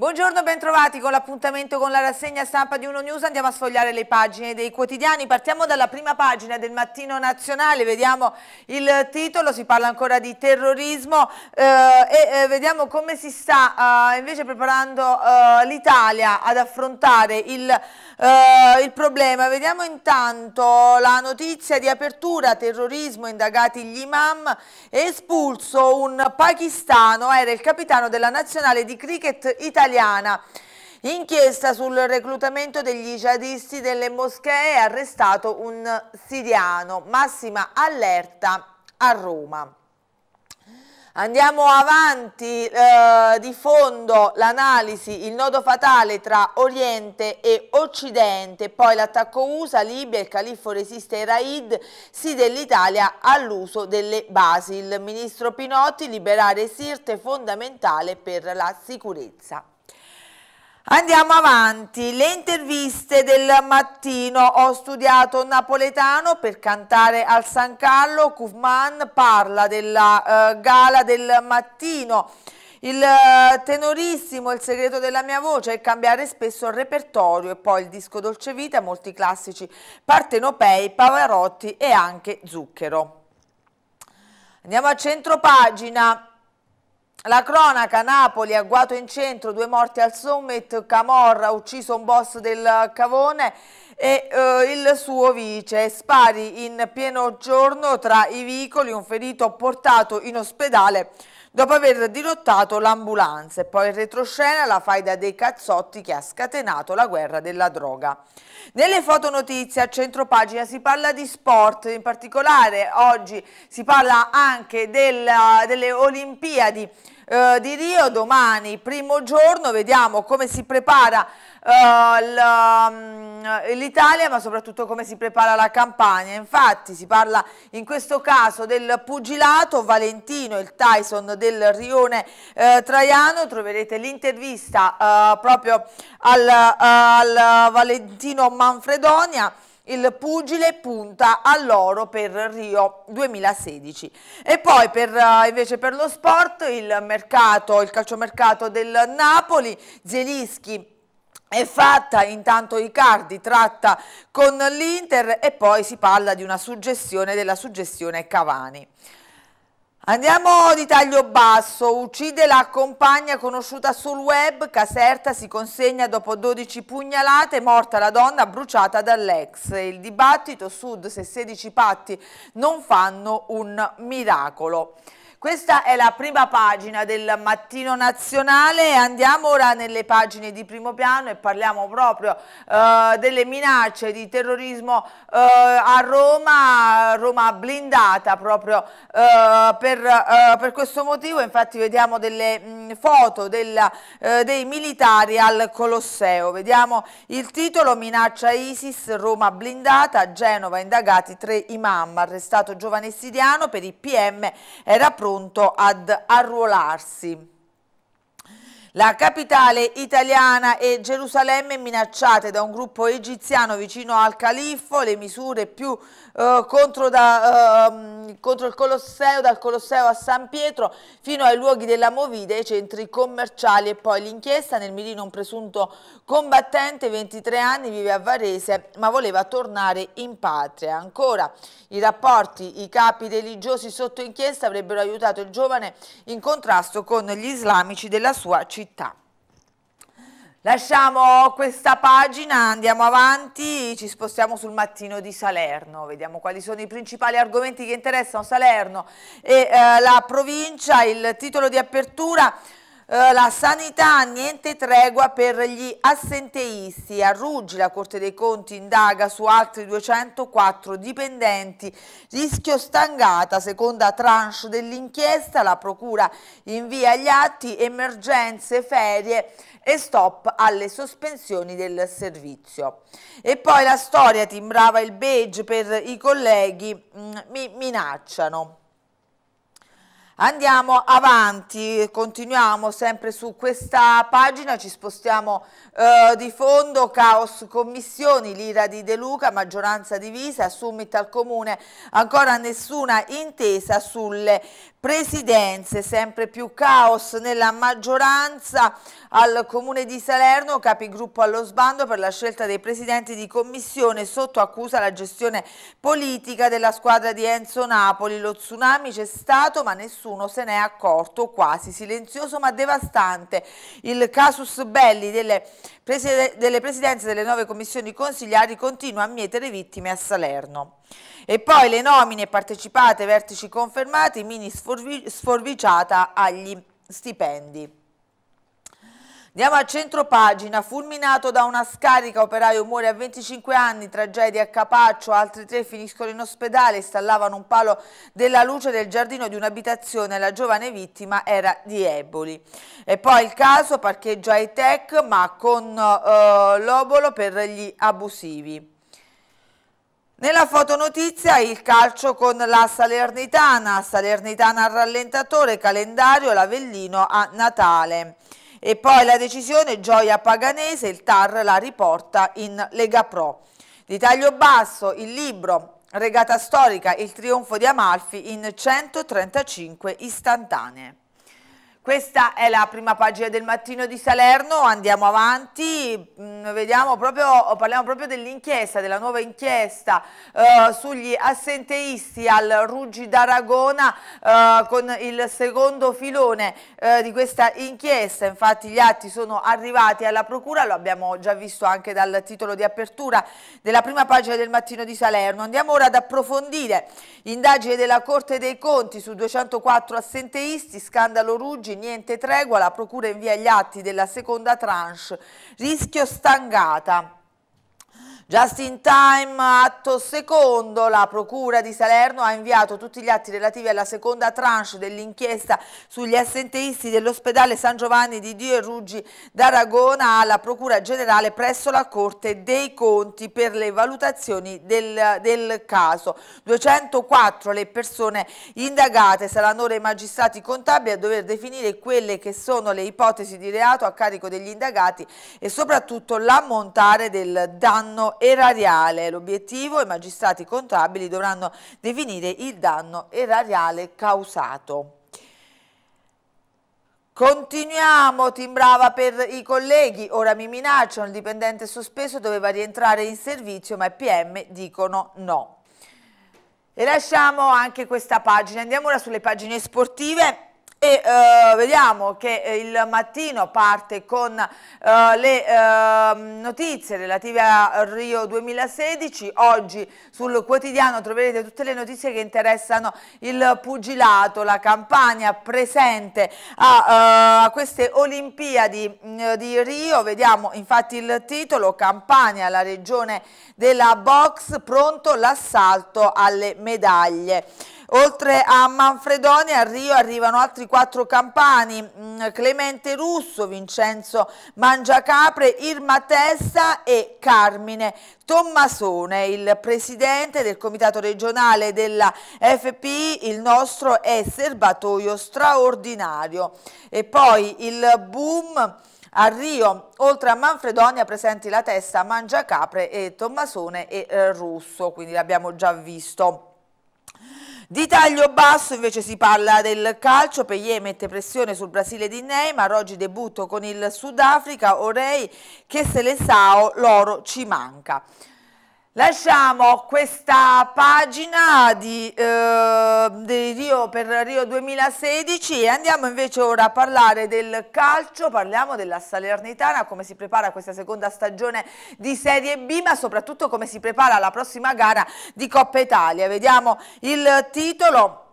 Buongiorno, bentrovati con l'appuntamento con la rassegna stampa di Uno News. Andiamo a sfogliare le pagine dei quotidiani. Partiamo dalla prima pagina del Mattino Nazionale. Vediamo il titolo, si parla ancora di terrorismo eh, e eh, vediamo come si sta eh, invece preparando eh, l'Italia ad affrontare il, eh, il problema. Vediamo intanto la notizia di apertura, terrorismo, indagati gli imam, espulso un pakistano, era il capitano della nazionale di cricket italiana italiana. Inchiesta sul reclutamento degli jihadisti delle moschee, arrestato un siriano, massima allerta a Roma. Andiamo avanti eh, di fondo l'analisi, il nodo fatale tra Oriente e Occidente, poi l'attacco USA, Libia, il califfo resiste ai Raid, sì dell'Italia all'uso delle basi. Il ministro Pinotti liberare Sirte è fondamentale per la sicurezza. Andiamo avanti, le interviste del mattino, ho studiato napoletano per cantare al San Carlo, Kufman parla della uh, gala del mattino, il eh, tenorissimo, il segreto della mia voce è cambiare spesso il repertorio e poi il disco Dolce Vita, molti classici partenopei, Pavarotti e anche Zucchero. Andiamo a centro pagina. La cronaca, Napoli, agguato in centro, due morti al summit, Camorra, ucciso un boss del Cavone e eh, il suo vice, spari in pieno giorno tra i vicoli, un ferito portato in ospedale dopo aver dirottato l'ambulanza e poi in retroscena la faida dei cazzotti che ha scatenato la guerra della droga. Nelle fotonotizie a centro pagina si parla di sport, in particolare oggi si parla anche della, delle Olimpiadi eh, di Rio, domani primo giorno, vediamo come si prepara eh, la, eh, l'Italia ma soprattutto come si prepara la campagna. Infatti si parla in questo caso del pugilato Valentino, il Tyson del Rione eh, Traiano, troverete l'intervista eh, proprio al, eh, al Valentino Manfredonia il pugile punta all'oro per Rio 2016. E poi per, eh, invece per lo sport il mercato, il calciomercato del Napoli, Zelischi è fatta, intanto Icardi tratta con l'Inter e poi si parla di una suggestione della suggestione Cavani. Andiamo di taglio basso, uccide la compagna conosciuta sul web, Caserta si consegna dopo 12 pugnalate, morta la donna bruciata dall'ex. Il dibattito sud se 16 patti non fanno un miracolo. Questa è la prima pagina del Mattino Nazionale, andiamo ora nelle pagine di primo piano e parliamo proprio eh, delle minacce di terrorismo eh, a Roma, Roma blindata proprio eh, per, eh, per, questo motivo, infatti vediamo delle mh, foto del, eh, dei militari al Colosseo, vediamo il titolo minaccia ISIS, Roma blindata, Genova indagati tre imam, arrestato giovane siriano per i PM era pronto pronto ad arruolarsi. La capitale italiana e Gerusalemme minacciate da un gruppo egiziano vicino al califfo, le misure più eh, contro, da, eh, contro, il Colosseo, dal Colosseo a San Pietro fino ai luoghi della Movida, ai centri commerciali e poi l'inchiesta. Nel Milino un presunto combattente, 23 anni, vive a Varese ma voleva tornare in patria. Ancora i rapporti, i capi religiosi sotto inchiesta avrebbero aiutato il giovane in contrasto con gli islamici della sua città. Lasciamo questa pagina, andiamo avanti, ci spostiamo sul mattino di Salerno, vediamo quali sono i principali argomenti che interessano Salerno e eh, la provincia, il titolo di apertura eh, la sanità, niente tregua per gli assenteisti. A Ruggi la Corte dei Conti indaga su altri 204 dipendenti. Rischio stangata, seconda tranche dell'inchiesta. La Procura invia gli atti, emergenze, ferie e stop alle sospensioni del servizio. E poi la storia timbrava il beige per i colleghi, mm, mi minacciano. Andiamo avanti, continuiamo sempre su questa pagina, ci spostiamo eh, di fondo, caos commissioni, l'ira di De Luca, maggioranza divisa, summit al comune, ancora nessuna intesa sulle Presidenze, sempre più caos nella maggioranza al Comune di Salerno, capigruppo allo sbando per la scelta dei presidenti di commissione sotto accusa la gestione politica della squadra di Enzo Napoli. Lo tsunami c'è stato ma nessuno se n'è accorto, quasi silenzioso ma devastante. Il casus belli delle, presiden delle presidenze delle nuove commissioni consigliari continua a mietere vittime a Salerno. E poi le nomine partecipate, vertici confermati, mini sforbiciata agli stipendi. Andiamo a centro pagina, fulminato da una scarica, operaio muore a 25 anni, tragedia a Capaccio, altri tre finiscono in ospedale, installavano un palo della luce del giardino di un'abitazione, la giovane vittima era di eboli. E poi il caso parcheggia ai tech ma con eh, l'obolo per gli abusivi. Nella fotonotizia il calcio con la Salernitana, Salernitana al rallentatore, calendario, l'Avellino a Natale. E poi la decisione Gioia Paganese, il TAR la riporta in Lega Pro. Di taglio basso il libro Regata storica, il trionfo di Amalfi in 135 istantanee. Questa è la prima pagina del mattino di Salerno, andiamo avanti, mm, proprio, parliamo proprio dell'inchiesta, della nuova inchiesta eh, sugli assenteisti al Ruggi d'Aragona eh, con il secondo filone eh, di questa inchiesta, infatti gli atti sono arrivati alla procura, lo abbiamo già visto anche dal titolo di apertura della prima pagina del mattino di Salerno. Andiamo ora ad approfondire l'indagine della Corte dei Conti su 204 assenteisti, scandalo Ruggi, niente tregua, la procura invia gli atti della seconda tranche, rischio stangata. Just in time, atto secondo, la Procura di Salerno ha inviato tutti gli atti relativi alla seconda tranche dell'inchiesta sugli assenteisti dell'ospedale San Giovanni di Dio e Ruggi d'Aragona alla Procura Generale presso la Corte dei Conti per le valutazioni del, del caso. 204 le persone indagate saranno ora i magistrati contabili a dover definire quelle che sono le ipotesi di reato a carico degli indagati e soprattutto l'ammontare del danno erariale. L'obiettivo, i magistrati contabili dovranno definire il danno erariale causato. Continuiamo, timbrava per i colleghi, ora mi minacciano, il dipendente sospeso doveva rientrare in servizio ma i PM dicono no. E lasciamo anche questa pagina, andiamo ora sulle pagine sportive. E eh, vediamo che eh, il mattino parte con eh, le eh, notizie relative a Rio 2016. Oggi sul quotidiano troverete tutte le notizie che interessano il pugilato, la campagna presente a, eh, a queste Olimpiadi mm, di Rio. Vediamo infatti il titolo Campania, la regione della box, pronto l'assalto alle medaglie. Oltre a Manfredoni a Rio arrivano altri quattro campani, mm, Clemente Russo, Vincenzo Mangiacapre, Irma Tessa e Carmine Tommasone, il presidente del comitato regionale della FPI, il nostro è serbatoio straordinario. E poi il boom a Rio, oltre a Manfredonia presenti la testa Mangiacapre e Tommasone e eh, Russo, quindi l'abbiamo già visto. Di taglio basso invece si parla del calcio, Pellè mette pressione sul Brasile di Neymar, oggi debutto con il Sudafrica, Orei che se le sao, l'oro ci manca. Lasciamo questa pagina di, eh, di, Rio per Rio 2016 e andiamo invece ora a parlare del calcio, parliamo della Salernitana, come si prepara questa seconda stagione di Serie B, ma soprattutto come si prepara la prossima gara di Coppa Italia. Vediamo il titolo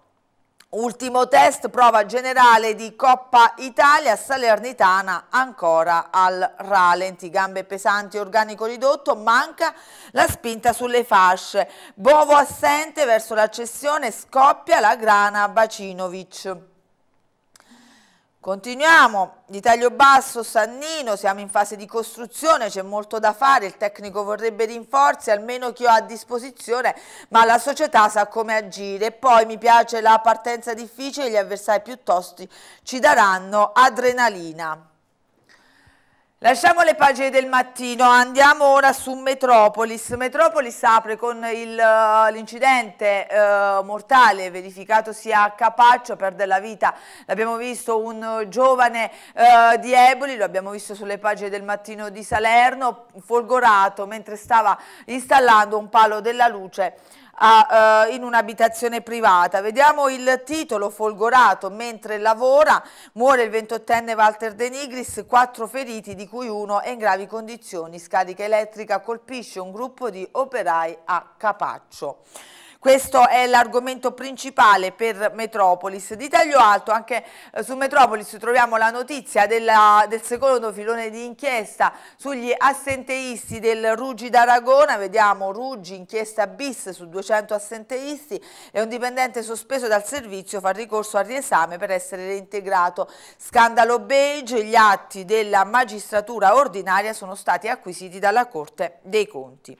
Ultimo test, prova generale di Coppa Italia, Salernitana ancora al ralenti, gambe pesanti, organico ridotto, manca la spinta sulle fasce, Bovo assente verso l'accessione, scoppia la grana Bacinovic. Continuiamo, di taglio basso Sannino, siamo in fase di costruzione, c'è molto da fare, il tecnico vorrebbe rinforzi, almeno chi ho a disposizione, ma la società sa come agire. Poi mi piace la partenza difficile, gli avversari piuttosto ci daranno adrenalina. Lasciamo le pagine del mattino, andiamo ora su Metropolis. Metropolis apre con eh, l'incidente eh, mortale verificatosi a Capaccio, perde la vita, l'abbiamo visto, un giovane eh, di Eboli, lo abbiamo visto sulle pagine del mattino di Salerno, folgorato mentre stava installando un palo della luce a, uh, in un'abitazione privata. Vediamo il titolo, folgorato, mentre lavora, muore il 28enne Walter De Nigris, quattro feriti di cui uno è in gravi condizioni, scarica elettrica colpisce un gruppo di operai a Capaccio. Questo è l'argomento principale per Metropolis. Di taglio alto, anche eh, su Metropolis troviamo la notizia della, del secondo filone di inchiesta sugli assenteisti del Ruggi d'Aragona. Vediamo Ruggi, inchiesta bis su 200 assenteisti e un dipendente sospeso dal servizio fa ricorso al riesame per essere reintegrato. Scandalo beige, gli atti della magistratura ordinaria sono stati acquisiti dalla Corte dei Conti.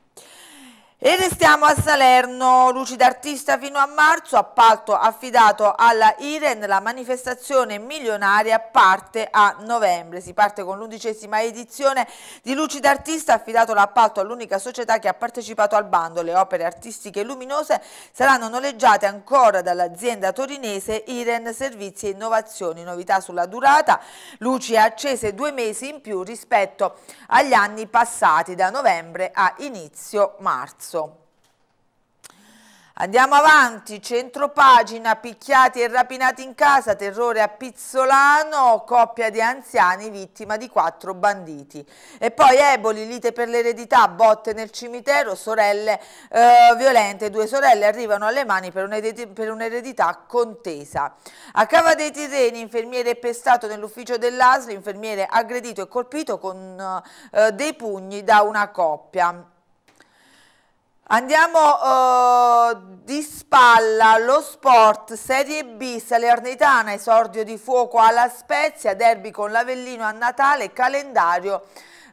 E restiamo a Salerno, luci d'artista fino a marzo, appalto affidato alla IREN, la manifestazione milionaria parte a novembre. Si parte con l'undicesima edizione di Luci d'artista, affidato l'appalto all'unica società che ha partecipato al bando. Le opere artistiche luminose saranno noleggiate ancora dall'azienda torinese IREN Servizi e Innovazioni. Novità sulla durata, luci accese due mesi in più rispetto agli anni passati da novembre a inizio marzo marzo. Andiamo avanti, centropagina, picchiati e rapinati in casa, terrore a Pizzolano, coppia di anziani vittima di quattro banditi. E poi Eboli, lite per l'eredità, botte nel cimitero, sorelle eh, violente, due sorelle arrivano alle mani per un'eredità contesa. A Cava dei Tirreni, infermiere pestato nell'ufficio dell'ASL, infermiere aggredito e colpito con eh, dei pugni da una coppia. Andiamo eh, di spalla, lo sport, Serie B, Salernitana, esordio di fuoco alla Spezia, derby con l'Avellino a Natale, calendario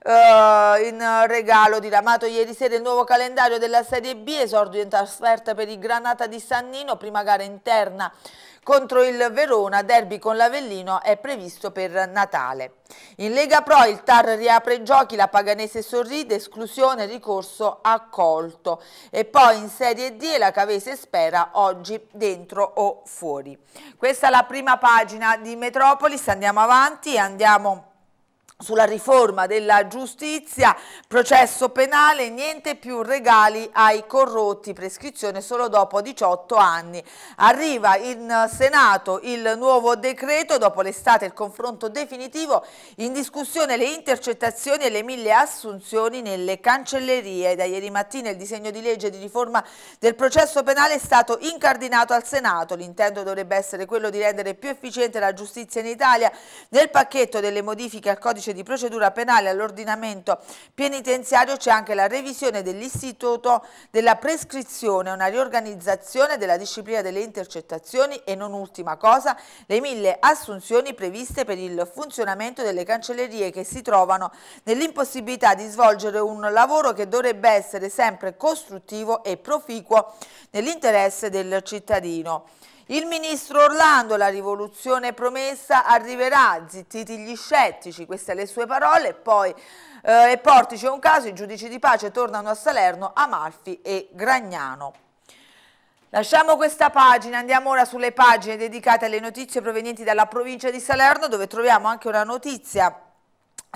eh, in eh, regalo diramato ieri sera il nuovo calendario della Serie B, esordio in trasferta per il Granata di Sannino, prima gara interna contro il Verona, derby con l'Avellino è previsto per Natale. In Lega Pro il Tar riapre i giochi, la Paganese sorride, esclusione, ricorso accolto. E poi in Serie D la Cavese spera oggi dentro o fuori. Questa è la prima pagina di Metropolis, andiamo avanti e andiamo sulla riforma della giustizia, processo penale, niente più regali ai corrotti, prescrizione solo dopo 18 anni. Arriva in Senato il nuovo decreto, dopo l'estate il confronto definitivo, in discussione le intercettazioni e le mille assunzioni nelle cancellerie. Da ieri mattina il disegno di legge di riforma del processo penale è stato incardinato al Senato. L'intento dovrebbe essere quello di rendere più efficiente la giustizia in Italia. Nel pacchetto delle modifiche al codice codice di procedura penale all'ordinamento penitenziario c'è anche la revisione dell'istituto della prescrizione, una riorganizzazione della disciplina delle intercettazioni e non ultima cosa le mille assunzioni previste per il funzionamento delle cancellerie che si trovano nell'impossibilità di svolgere un lavoro che dovrebbe essere sempre costruttivo e proficuo nell'interesse del cittadino. Il ministro Orlando, la rivoluzione promessa arriverà, zittiti gli scettici, queste le sue parole, poi eh, e portici un caso, i giudici di pace tornano a Salerno, Amalfi e Gragnano. Lasciamo questa pagina, andiamo ora sulle pagine dedicate alle notizie provenienti dalla provincia di Salerno dove troviamo anche una notizia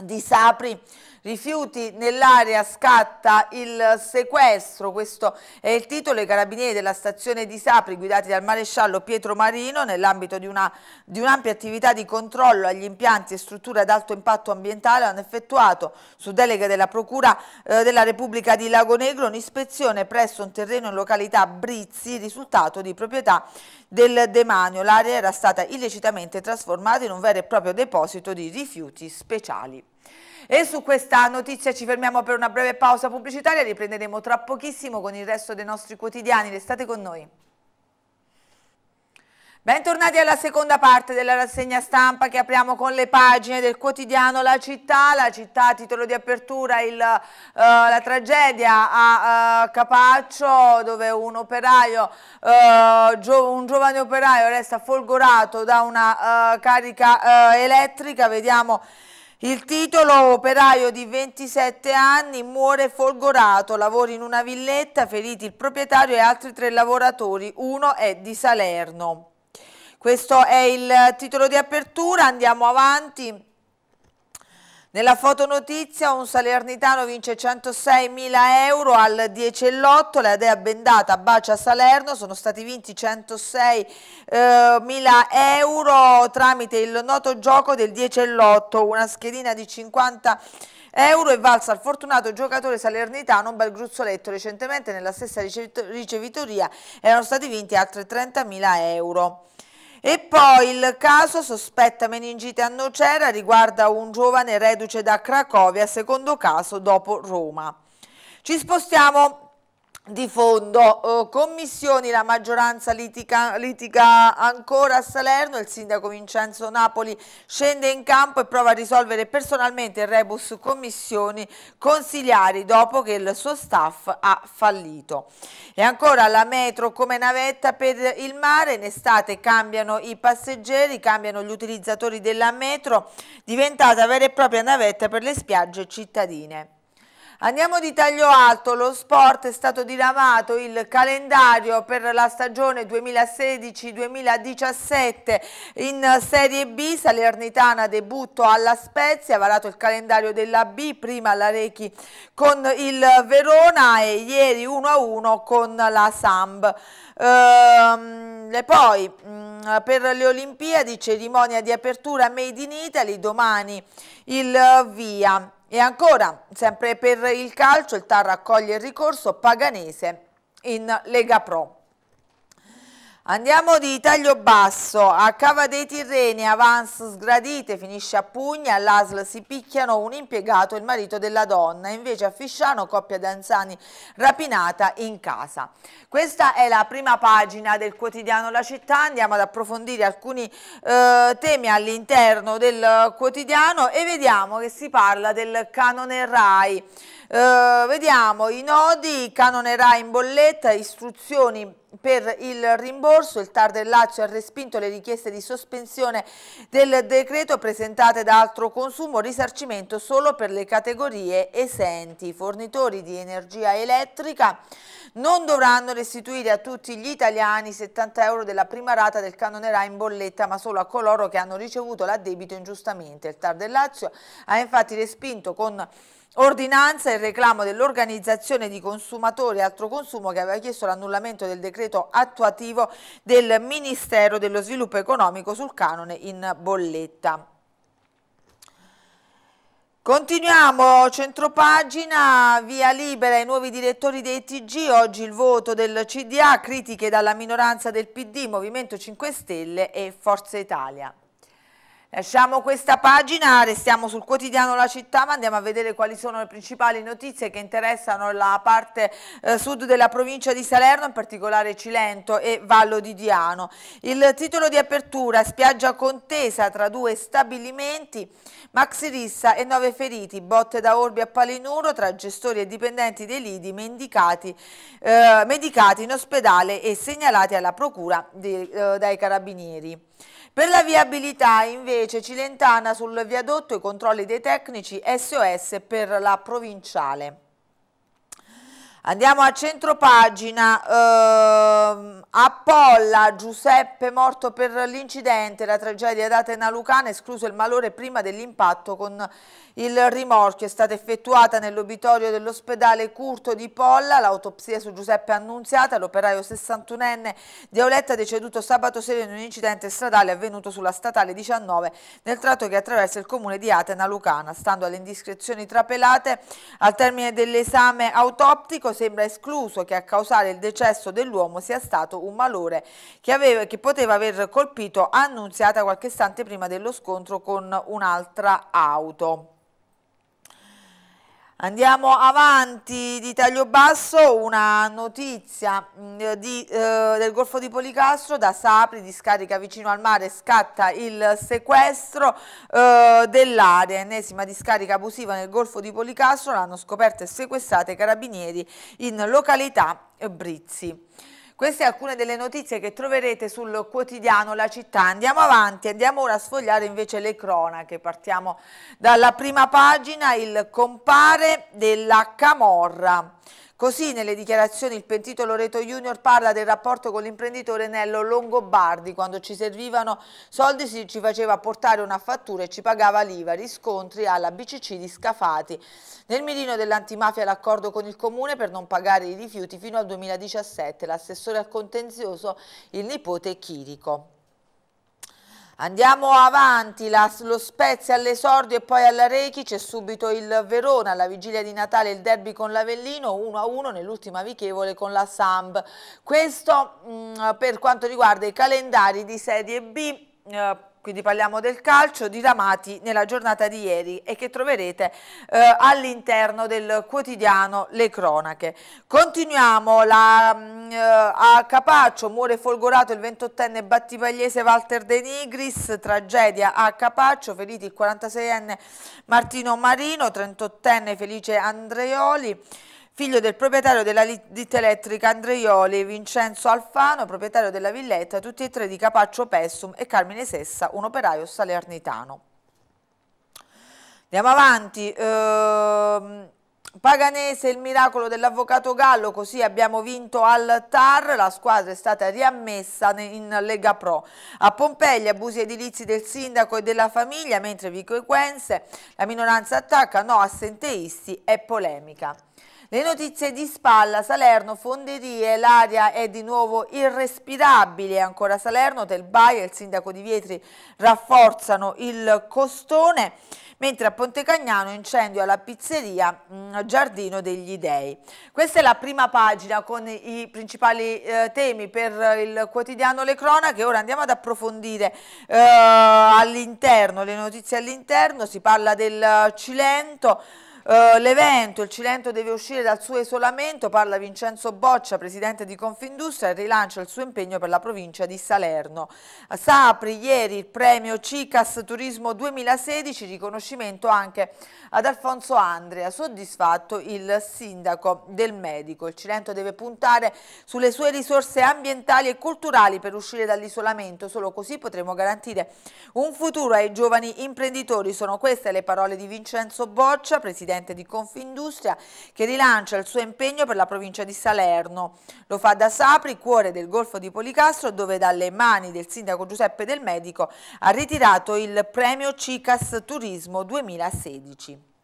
di Sapri rifiuti nell'area scatta il sequestro, questo è il titolo, i carabinieri della stazione di Sapri guidati dal maresciallo Pietro Marino nell'ambito di un'ampia un attività di controllo agli impianti e strutture ad alto impatto ambientale hanno effettuato su delega della Procura eh, della Repubblica di Lago Negro un'ispezione presso un terreno in località Brizzi, risultato di proprietà del demanio. L'area era stata illecitamente trasformata in un vero e proprio deposito di rifiuti speciali. E su questa notizia ci fermiamo per una breve pausa pubblicitaria, riprenderemo tra pochissimo con il resto dei nostri quotidiani, restate con noi. Bentornati alla seconda parte della rassegna stampa che apriamo con le pagine del quotidiano La città, la città titolo di apertura, il, uh, la tragedia a uh, Capaccio dove un operaio, uh, gio un giovane operaio resta folgorato da una carica elettrica, vediamo il titolo operaio di 27 anni muore folgorato, lavori in una villetta, feriti il proprietario e altri tre lavoratori, uno è di Salerno. Questo è il titolo di apertura, andiamo avanti. Nella fotonotizia un salernitano vince 106.000 euro al 10 e l'8, la dea bendata bacia Salerno, sono stati vinti 106.000 euro tramite il noto gioco del 10 e l'8, una schedina di 50 euro e valsa al fortunato giocatore salernitano un bel gruzzoletto. Recentemente nella stessa ricevitoria erano stati vinti altri 30.000 euro. E poi il caso sospetta meningite a Nocera riguarda un giovane reduce da Cracovia, secondo caso dopo Roma. Ci spostiamo di fondo, eh, commissioni, la maggioranza litica, litiga ancora a Salerno, il sindaco Vincenzo Napoli scende in campo e prova a risolvere personalmente il rebus commissioni consigliari dopo che il suo staff ha fallito. E ancora la metro come navetta per il mare, in estate cambiano i passeggeri, cambiano gli utilizzatori della metro, diventata vera e propria navetta per le spiagge cittadine. Andiamo di taglio alto, lo sport è stato diramato il calendario per la stagione 2016-2017 in Serie B, Salernitana debutto alla Spezia, ha varato il calendario della B, prima la Rechi con il Verona e ieri 1-1 con la Samb. Ehm, e poi mm, per le Olimpiadi cerimonia di apertura Made in Italy, domani il via. E ancora, sempre per il calcio, il TAR accoglie il ricorso paganese in Lega Pro. Andiamo di taglio basso, a Cava dei Tirreni, avance sgradite, finisce a pugna, all'ASL si picchiano un impiegato e il marito della donna, invece a Fisciano coppia Danzani rapinata in casa. Questa è la prima pagina del quotidiano La Città, andiamo ad approfondire alcuni eh, temi all'interno del quotidiano e vediamo che si parla del canone RAI. Eh, vediamo i nodi, canone RAI in bolletta, istruzioni per il rimborso. Il TAR del Lazio ha respinto le richieste di sospensione del decreto presentate da altro consumo, risarcimento solo per le categorie esenti, fornitori di energia elettrica, non dovranno restituire a tutti gli italiani 70 euro della prima rata del canone RAI in bolletta, ma solo a coloro che hanno ricevuto l'addebito ingiustamente. Il TAR del Lazio ha infatti respinto con ordinanza il reclamo dell'organizzazione di consumatori e altro consumo che aveva chiesto l'annullamento del decreto attuativo del Ministero dello Sviluppo Economico sul canone in bolletta. Continuiamo, centropagina, via libera ai nuovi direttori dei TG, oggi il voto del CDA, critiche dalla minoranza del PD, Movimento 5 Stelle e Forza Italia. Lasciamo questa pagina, restiamo sul quotidiano La Città, ma andiamo a vedere quali sono le principali notizie che interessano la parte eh, sud della provincia di Salerno, in particolare Cilento e Vallo di Diano. Il titolo di apertura, spiaggia contesa tra due stabilimenti, Maxi Rissa e nove feriti, botte da orbi a Palinuro tra gestori e dipendenti dei lidi mendicati, eh, medicati in ospedale e segnalati alla procura di, eh, dai carabinieri. Per la viabilità invece Cilentana sul viadotto i controlli dei tecnici SOS per la provinciale. Andiamo a centro pagina, ehm, Appolla, Giuseppe morto per l'incidente, la tragedia data in Alucana, escluso il malore prima dell'impatto con il rimorchio, è stata effettuata nell'obitorio dell'ospedale Curto di Polla, l'autopsia su Giuseppe Annunziata, l'operaio 61enne di Auletta deceduto sabato sera in un incidente stradale avvenuto sulla statale 19 nel tratto che attraversa il comune di Atena Lucana. Stando alle indiscrezioni trapelate, al termine dell'esame autoptico sembra escluso che a causare il decesso dell'uomo sia stato un malore che, aveva, che poteva aver colpito Annunziata qualche istante prima dello scontro con un'altra auto. Andiamo avanti di taglio basso, una notizia mm, di, eh, del Golfo di Policastro, da Sapri discarica vicino al mare scatta il sequestro eh, dell'area, ennesima discarica abusiva nel Golfo di Policastro, l'hanno scoperta e sequestrata i carabinieri in località eh, Brizzi. Queste alcune delle notizie che troverete sul quotidiano La Città. Andiamo avanti, andiamo ora a sfogliare invece le cronache. Partiamo dalla prima pagina, il compare della Camorra. Così nelle dichiarazioni il pentito Loreto Junior parla del rapporto con l'imprenditore Nello Longobardi. Quando ci servivano soldi si ci faceva portare una fattura e ci pagava l'IVA, riscontri alla BCC di Scafati. Nel mirino dell'antimafia l'accordo con il comune per non pagare i rifiuti fino al 2017. L'assessore al contenzioso il nipote Chirico. Andiamo avanti, la, lo Spezia all'esordio e poi alla Rechi, c'è subito il Verona, alla vigilia di Natale il derby con l'Avellino, 1-1 nell'ultima amichevole con la Samb. Questo mh, mm, per quanto riguarda i calendari di Serie B. Eh, quindi parliamo del calcio, diramati nella giornata di ieri e che troverete eh, all'interno del quotidiano Le Cronache. Continuiamo, la, mh, mm, eh, a Capaccio muore folgorato il 28enne battipagliese Walter De Nigris, tragedia a Capaccio, feriti il 46enne Martino Marino, 38enne Felice Andreoli, figlio del proprietario della ditta elettrica Andreioli, Vincenzo Alfano, proprietario della villetta, tutti e tre di Capaccio Pessum e Carmine Sessa, un operaio salernitano. Andiamo avanti. Ehm... Paganese il miracolo dell'avvocato Gallo, così abbiamo vinto al TAR, la squadra è stata riammessa in Lega Pro. A Pompei abusi edilizi del sindaco e della famiglia, mentre Vico Equense la minoranza attacca, no assenteisti e polemica. Le notizie di spalla, Salerno, fonderie, l'aria è di nuovo irrespirabile, ancora Salerno, del Telbaia, il sindaco di Vietri rafforzano il costone, mentre a Pontecagnano incendio alla pizzeria mh, mm, Giardino degli Dei. Questa è la prima pagina con i principali eh, temi per il quotidiano Le Cronache, ora andiamo ad approfondire eh, all'interno, le notizie all'interno, si parla del eh, Cilento, eh, l'evento, il Cilento deve uscire dal suo isolamento, parla Vincenzo Boccia, presidente di Confindustria, e rilancia il suo impegno per la provincia di Salerno. A Sapri ieri il premio CICAS Turismo 2016, riconoscimento anche ad Alfonso Andrea, soddisfatto il sindaco del Medico. Il Cilento deve puntare sulle sue risorse ambientali e culturali per uscire dall'isolamento, solo così potremo garantire un futuro ai giovani imprenditori. Sono queste le parole di Vincenzo Boccia, presidente presidente di Confindustria, che rilancia il suo impegno per la provincia di Salerno. Lo fa da Sapri, cuore del Golfo di Policastro, dove dalle mani del sindaco Giuseppe Del Medico ha ritirato il premio CICAS Turismo 2016.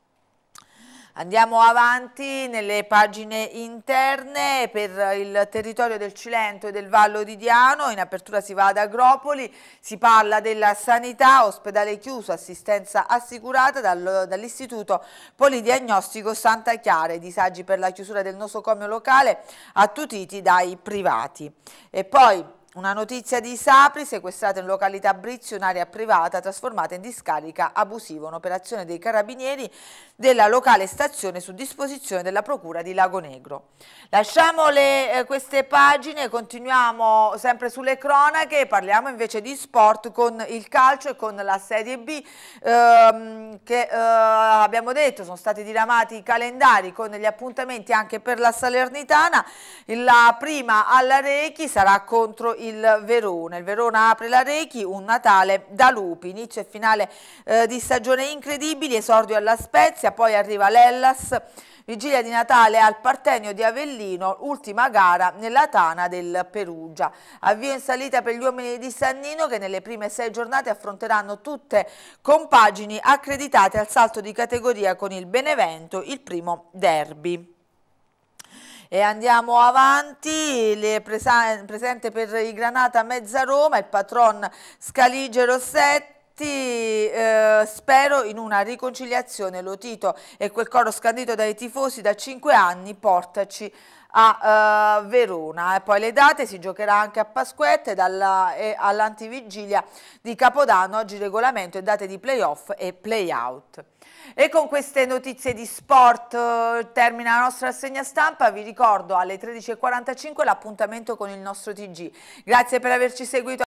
Andiamo avanti nelle pagine interne per il territorio del Cilento e del Vallo di Diano, in apertura si va ad Agropoli, si parla della sanità, ospedale chiuso, assistenza assicurata dal, dall'Istituto Polidiagnostico Santa Chiara, disagi per la chiusura del nosocomio locale attutiti dai privati. E poi una notizia di Sapri, sequestrata in località Brizio un'area privata trasformata in discarica abusiva, un'operazione dei carabinieri della locale stazione su disposizione della procura di Lago Negro. Lasciamo le, eh, queste pagine, continuiamo sempre sulle cronache, parliamo invece di sport con il calcio e con la Serie B ehm, che eh, abbiamo detto sono stati diramati i calendari con gli appuntamenti anche per la Salernitana, la prima alla Rechi sarà contro il il Verona. Il Verona apre la Rechi, un Natale da lupi, inizio e finale eh, di stagione incredibili, esordio alla Spezia, poi arriva l'Ellas, vigilia di Natale al Partenio di Avellino, ultima gara nella Tana del Perugia. Avvio in salita per gli uomini di Sannino che nelle prime sei giornate affronteranno tutte compagini accreditate al salto di categoria con il Benevento, il primo derby. E andiamo avanti, presa, presente per i Granata Mezza Roma, il patron Scaligero Rossetti. Eh, spero in una riconciliazione Lotito e quel coro scandito dai tifosi da cinque anni portaci a uh, Verona. E poi le date si giocherà anche a Pasquette dalla, e all'antivigilia di Capodanno, oggi regolamento e date di playoff e playout. E con queste notizie di sport eh, termina la nostra rassegna stampa. Vi ricordo alle 13.45 l'appuntamento con il nostro TG. Grazie per averci seguito.